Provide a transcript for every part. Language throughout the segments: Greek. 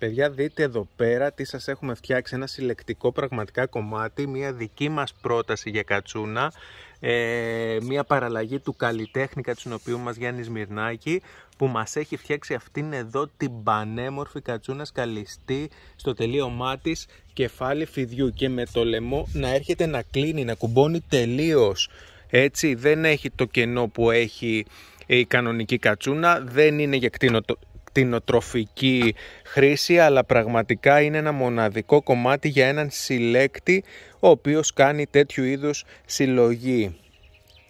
Παιδιά δείτε εδώ πέρα τι σας έχουμε φτιάξει ένα συλλεκτικό πραγματικά κομμάτι, μια δική μας πρόταση για κατσούνα, ε, μια παραλλαγή του καλλιτέχνη κατσουνοποιού μας Γιάννης Μυρνάκη που μας έχει φτιάξει αυτήν εδώ την πανέμορφη κατσούνα σκαλιστή στο τελείωμά της κεφάλι φιδιού και με το λαιμό να έρχεται να κλείνει, να κουμπώνει τελείως. Έτσι δεν έχει το κενό που έχει η κανονική κατσούνα, δεν είναι για οτροφική χρήση αλλά πραγματικά είναι ένα μοναδικό κομμάτι για έναν συλλέκτη ο οποίος κάνει τέτοιου είδους συλλογή.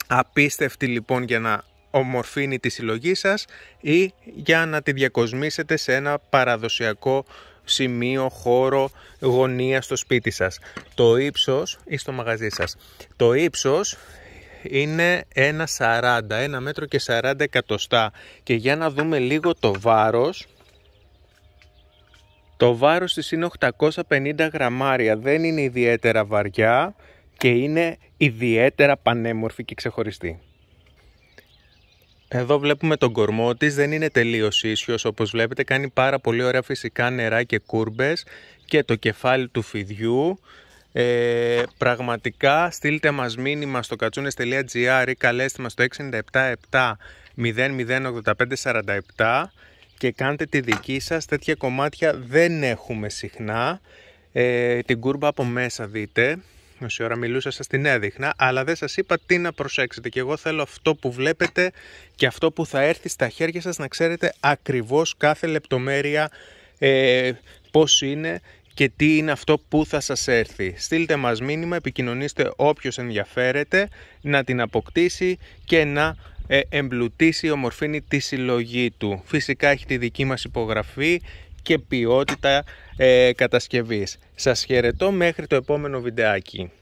Απίστευτη λοιπόν για να ομορφύνει τη συλλογή σας ή για να τη διακοσμήσετε σε ένα παραδοσιακό σημείο, χώρο, γωνία στο σπίτι σας. Το ύψος ή στο μαγαζί σας. Το ύψος είναι ένα 1,40, ένα μέτρο και 40 εκατοστά. Και για να δούμε λίγο το βάρος, το βάρος της είναι 850 γραμμάρια, δεν είναι ιδιαίτερα βαριά και είναι ιδιαίτερα πανέμορφη και ξεχωριστή. Εδώ βλέπουμε τον κορμό της, δεν είναι τελείως ίσιος όπως βλέπετε, κάνει πάρα πολύ ωραία φυσικά νερά και κούρμπες και το κεφάλι του φιδιού ε, πραγματικά στείλτε μας μήνυμα στο κατσούνες.gr ή καλέστε μας στο 677 008547 και κάντε τη δική σας, τέτοια κομμάτια δεν έχουμε συχνά. Ε, την κούρμπα από μέσα δείτε, όση ώρα μιλούσα σας την έδειχνα, αλλά δεν σας είπα τι να προσέξετε και εγώ θέλω αυτό που βλέπετε και αυτό που θα έρθει στα χέρια σας να ξέρετε ακριβώς κάθε λεπτομέρεια ε, πώς είναι και τι είναι αυτό που θα σας έρθει. Στείλτε μας μήνυμα, επικοινωνήστε όποιος ενδιαφέρεται να την αποκτήσει και να ε, εμπλουτίσει η τη συλλογή του. Φυσικά έχει τη δική μας υπογραφή και ποιότητα ε, κατασκευής. Σας χαιρετώ μέχρι το επόμενο βιντεάκι.